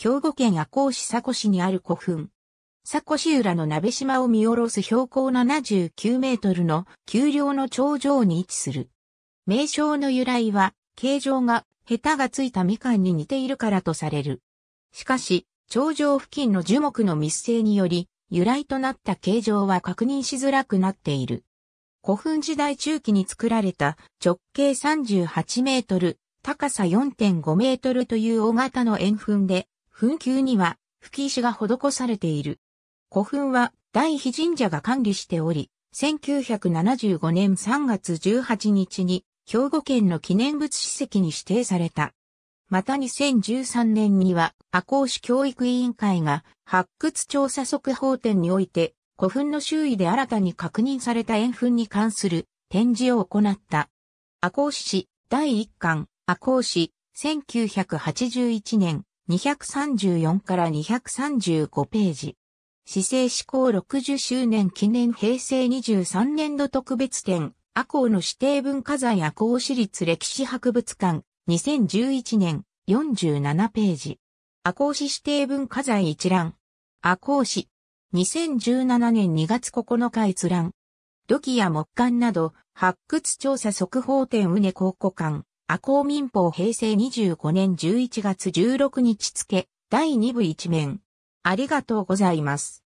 兵庫県赤穂市佐古市にある古墳。佐古市裏の鍋島を見下ろす標高79メートルの丘陵の頂上に位置する。名称の由来は、形状が、ヘタがついたみかんに似ているからとされる。しかし、頂上付近の樹木の密生により、由来となった形状は確認しづらくなっている。古墳時代中期に作られた直径38メートル、高さ4.5メートルという大型の円墳で、墳丘には、吹石が施されている。古墳は、大妃神社が管理しており、1975年3月18日に、兵庫県の記念物史跡に指定された。また2013年には、赤穂市教育委員会が、発掘調査速報展において、古墳の周囲で新たに確認された円墳に関する展示を行った。赤穂市第1巻、赤穂市、1981年、234から235ページ。市政施行60周年記念平成23年度特別展、阿公の指定文化財阿公市立歴史博物館、2011年47ページ。阿公市指定文化財一覧。阿公市。2017年2月9日閲覧。土器や木管など、発掘調査速報展うね考古館、阿公民法平成25年11月16日付、第2部一面。ありがとうございます。